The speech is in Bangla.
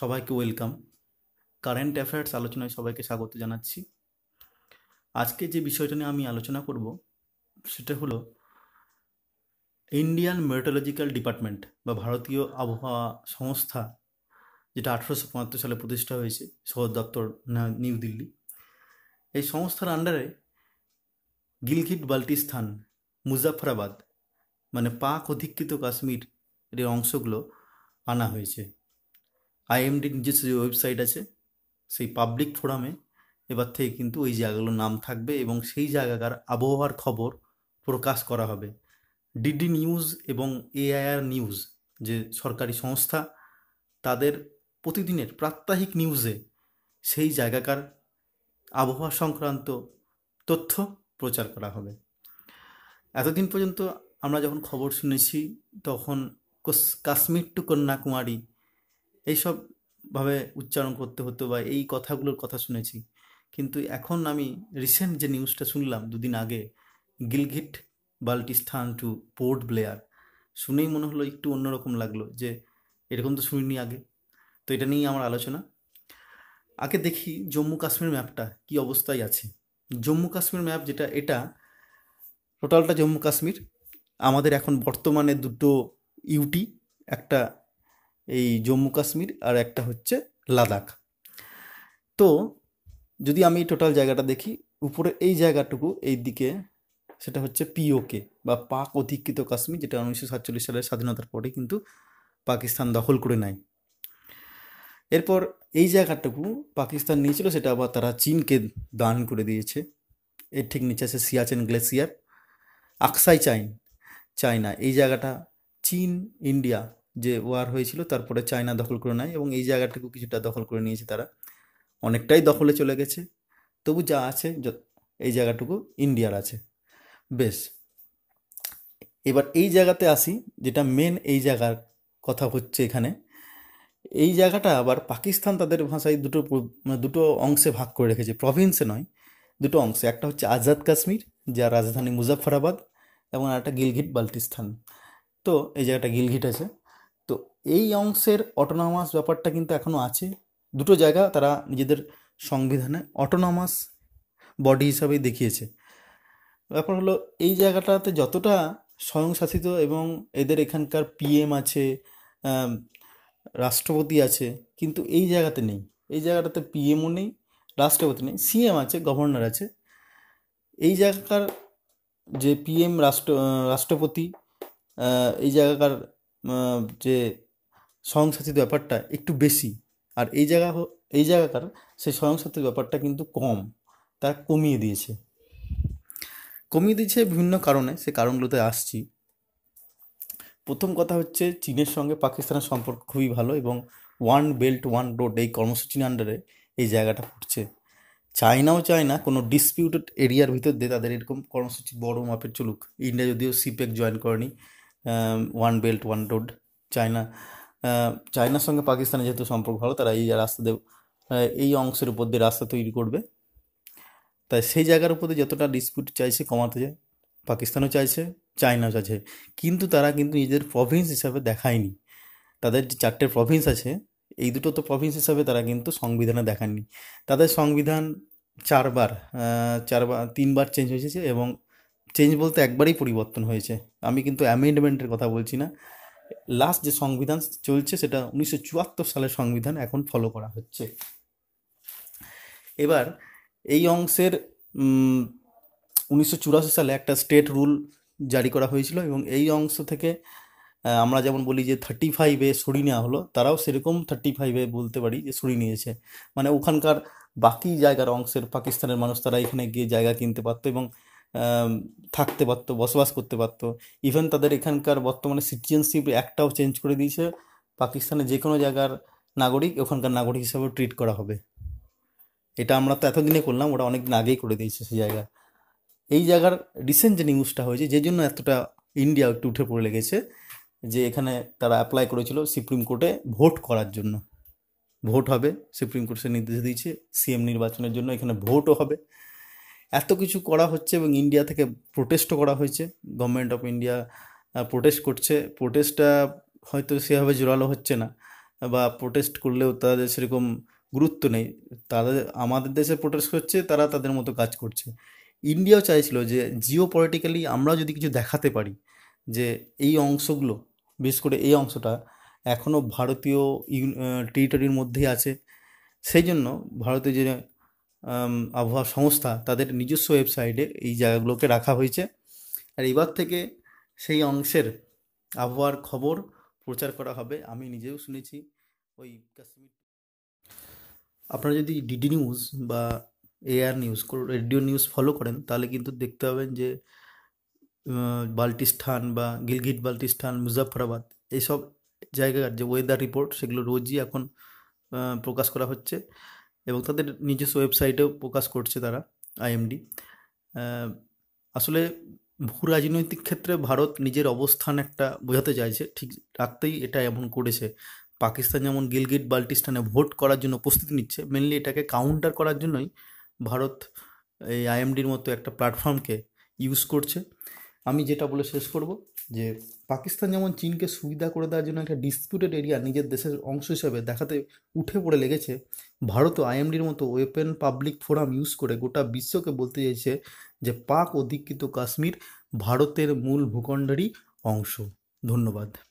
সবাইকে ওয়েলকাম কারেন্ট অ্যাফেয়ার্স আলোচনায় সবাইকে স্বাগত জানাচ্ছি আজকে যে বিষয়টা নিয়ে আমি আলোচনা করব সেটা হলো ইন্ডিয়ান মেটোলজিক্যাল ডিপার্টমেন্ট বা ভারতীয় আবহাওয়া সংস্থা যেটা আঠারোশো পঁয়াত্তর সালে প্রতিষ্ঠা হয়েছে সদর দপ্তর নিউ দিল্লি এই সংস্থার আন্ডারে গিলগিট বাল্টিস্তান মুজাফরাবাদ মানে পাক অধিকৃত কাশ্মীর এর অংশগুলো আনা হয়েছে আইএমডির নিজস্ব যে ওয়েবসাইট আছে সেই পাবলিক ফোরামে এবার থেকে কিন্তু ওই জায়গাগুলোর নাম থাকবে এবং সেই জায়গাকার আবহাওয়ার খবর প্রকাশ করা হবে ডিডি নিউজ এবং এআইআর নিউজ যে সরকারি সংস্থা তাদের প্রতিদিনের প্রাত্যহিক নিউজে সেই জায়গাকার আবহাওয়া সংক্রান্ত তথ্য প্রচার করা হবে এতদিন পর্যন্ত আমরা যখন খবর শুনেছি তখন কাশ্মীর টু কন্যাকুমারী এইসবভাবে উচ্চারণ করতে হতো বা এই কথাগুলোর কথা শুনেছি কিন্তু এখন আমি রিসেন্ট যে নিউজটা শুনলাম দুদিন আগে গিলগিট বাল্টিস্থান টু পোর্ট ব্লেয়ার শুনেই মনে হলো একটু অন্যরকম লাগলো যে এরকম তো শুনিনি আগে তো এটা নিয়েই আমার আলোচনা আগে দেখি জম্মু কাশ্মীর ম্যাপটা কি অবস্থায় আছে জম্মু কাশ্মীর ম্যাপ যেটা এটা টোটালটা জম্মু কাশ্মীর আমাদের এখন বর্তমানে দুটো ইউটি একটা এই জম্মু কাশ্মীর আর একটা হচ্ছে লাদাখ তো যদি আমি টোটাল জায়গাটা দেখি উপরে এই জায়গাটুকু এই দিকে সেটা হচ্ছে পিওকে বা পাক অধিকৃত কাশ্মীর যেটা উনিশশো সাতচল্লিশ সালের স্বাধীনতার পরে কিন্তু পাকিস্তান দখল করে নেয় এরপর এই জায়গাটুকু পাকিস্তান নিয়েছিল সেটা আবার তারা চীনকে দান করে দিয়েছে এর ঠিক নিচে আছে সিয়াচেন গ্লেসিয়ার আকসাই চাইন চায়না এই জায়গাটা চীন ইন্ডিয়া যে ওয়ার হয়েছিল তারপরে চায়না দখল করে নেয় এবং এই জায়গাটাকে কিছুটা দখল করে নিয়েছে তারা অনেকটাই দখলে চলে গেছে তবু যা আছে এই জায়গাটুকু ইন্ডিয়ার আছে বেশ এবার এই জায়গাতে আসি যেটা মেন এই জায়গার কথা হচ্ছে এখানে এই জায়গাটা আবার পাকিস্তান তাদের ভাষায় দুটো মানে দুটো অংশে ভাগ করে রেখেছে প্রভিন্সে নয় দুটো অংশে একটা হচ্ছে আজাদ কাশ্মীর যা রাজধানী মুজাফরাবাদ এবং আরেকটা গিলঘিট বাল্টিস্তান তো এই জায়গাটা গিলঘিট আছে এই অংশের অটোনমাস ব্যাপারটা কিন্তু এখনও আছে দুটো জায়গা তারা নিজেদের সংবিধানে অটোনমাস বডি হিসাবে দেখিয়েছে ব্যাপার হলো এই জায়গাটাতে যতটা স্বয়ংশাসিত এবং এদের এখানকার পিএম আছে রাষ্ট্রপতি আছে কিন্তু এই জায়গাতে নেই এই জায়গাটাতে পিএমও নেই রাষ্ট্রপতি নেই সিএম আছে গভর্নর আছে এই জায়গাকার যে পিএম রাষ্ট্র রাষ্ট্রপতি এই জায়গাকার যে স্বয়ংসাথীর ব্যাপারটা একটু বেশি আর এই জায়গা এই জায়গাকার সেই স্বয়ংসাথীর ব্যাপারটা কিন্তু কম তার কমিয়ে দিয়েছে কমিয়ে দিয়েছে বিভিন্ন কারণে সে কারণগুলোতে আসছি প্রথম কথা হচ্ছে চীনের সঙ্গে পাকিস্তানের সম্পর্ক খুবই ভালো এবং ওয়ান বেল্ট ওয়ান রোড এই কর্মসূচির আন্ডারে এই জায়গাটা ফুটছে চায়নাও চায় না কোনো ডিসপিউটেড এরিয়ার ভিতর দিয়ে তাদের এরকম কর্মসূচি বড় মাপের চলুক ইন্ডিয়া যদিও সিপেক জয়েন করেনি one belt one road China চায়নার সঙ্গে পাকিস্তানের যেহেতু সম্পর্ক ভালো তারা এই রাস্তাতে এই অংশের উপর দিয়ে রাস্তা তৈরি করবে তাই সেই জায়গার দিয়ে যতটা ডিসপিউট চাইছে কমাতে যায় পাকিস্তানও চাইছে চায়নাও চাইছে কিন্তু তারা কিন্তু নিজেদের প্রভিন্স হিসাবে দেখায়নি তাদের যে চারটে প্রভিন্স আছে এই দুটো তো প্রভিন্স হিসাবে তারা কিন্তু সংবিধানে দেখাননি তাদের সংবিধান চারবার চারবার তিনবার চেঞ্জ হয়েছে এবং চেঞ্জ বলতে একবারই পরিবর্তন হয়েছে আমি কিন্তু অ্যামেন্ডমেন্টের কথা বলছি না লাস্ট যে সংবিধান চলছে সেটা উনিশশো চুয়াত্তর সালের সংবিধান এখন ফলো করা হচ্ছে এবার এই অংশের উনিশশো চুরাশি সালে একটা স্টেট রুল জারি করা হয়েছিল এবং এই অংশ থেকে আমরা যেমন বলি যে থার্টি ফাইভে সরিয়ে নেওয়া হলো তারাও সেরকম থার্টি ফাইভে বলতে পারি যে সরিয়ে নিয়েছে মানে ওখানকার বাকি জায়গার অংশের পাকিস্তানের মানুষ তারা এখানে গিয়ে জায়গা কিনতে পারতো এবং থাকতে পারতো বসবাস করতে পারতো ইভেন তাদের এখানকার বর্তমানে সিটিজেনশিপ একটাও চেঞ্জ করে দিয়েছে পাকিস্তানে যে কোনো জায়গার নাগরিক ওখানকার নাগরিক হিসাবে ট্রিট করা হবে এটা আমরা তো এতদিনে করলাম ওটা অনেক দিন আগেই করে দিয়েছে সেই জায়গা এই জায়গার রিসেন্ট যে নিউজটা হয়েছে যে জন্য এতটা ইন্ডিয়া একটু উঠে পড়ে লেগেছে যে এখানে তারা অ্যাপ্লাই করেছিল সুপ্রিম কোর্টে ভোট করার জন্য ভোট হবে সুপ্রিম কোর্ট সে নির্দেশ দিয়েছে সিএম নির্বাচনের জন্য এখানে ভোটও হবে এত কিছু করা হচ্ছে এবং ইন্ডিয়া থেকে প্রোটেস্টও করা হয়েছে গভর্নমেন্ট অফ ইন্ডিয়া প্রোটেস্ট করছে প্রোটেস্টটা হয়তো সেভাবে জোরালো হচ্ছে না বা প্রোটেস্ট করলেও তাদের সেরকম গুরুত্ব নেই তাদের আমাদের দেশে প্রোটেস্ট করছে তারা তাদের মতো কাজ করছে ইন্ডিয়াও চাইছিল যে জিও পলিটিক্যালি আমরাও যদি কিছু দেখাতে পারি যে এই অংশগুলো বিশেষ করে এই অংশটা এখনও ভারতীয় টেরিটরির মধ্যেই আছে সেই জন্য ভারতীয় যে আবহাওয়া সংস্থা তাদের নিজস্ব ওয়েবসাইটে এই জায়গাগুলোকে রাখা হয়েছে আর এবার থেকে সেই অংশের আবহাওয়ার খবর প্রচার করা হবে আমি নিজেও শুনেছি ওই কাশ্মীর আপনারা যদি ডিডি নিউজ বা AR news radio news follow করেন তাহলে কিন্তু দেখতে পাবেন যে বাল্টিস্তান বা গিলগিট বাল্টিস্তান মুজাফরাবাদ এইসব জায়গার যে ওয়েদার রিপোর্ট সেগুলো রোজই এখন প্রকাশ করা হচ্ছে এবং তাদের নিজস্ব ওয়েবসাইটেও প্রকাশ করছে তারা আইএমডি আসলে ভূ রাজনৈতিক ক্ষেত্রে ভারত নিজের অবস্থান একটা বোঝাতে চাইছে ঠিক রাখতেই এটা এমন করেছে পাকিস্তান যেমন গিলগিট বাল্টিস্তানে ভোট করার জন্য প্রস্তুতি নিচ্ছে মেনলি এটাকে কাউন্টার করার জন্যই ভারত এই আইএমডির মতো একটা প্ল্যাটফর্মকে ইউজ করছে আমি যেটা বলে শেষ করব যে পাকিস্তান যেমন চীনকে সুবিধা করে দেওয়ার জন্য একটা ডিসপিউটেড এরিয়া নিজের দেশের অংশ হিসেবে দেখাতে উঠে পড়ে লেগেছে ভারতও আইএমডির মতো ওয়েপেন পাবলিক ফোরাম ইউজ করে গোটা বিশ্বকে বলতে চাইছে যে পাক অধিকৃত কাশ্মীর ভারতের মূল ভূখণ্ডেরই অংশ ধন্যবাদ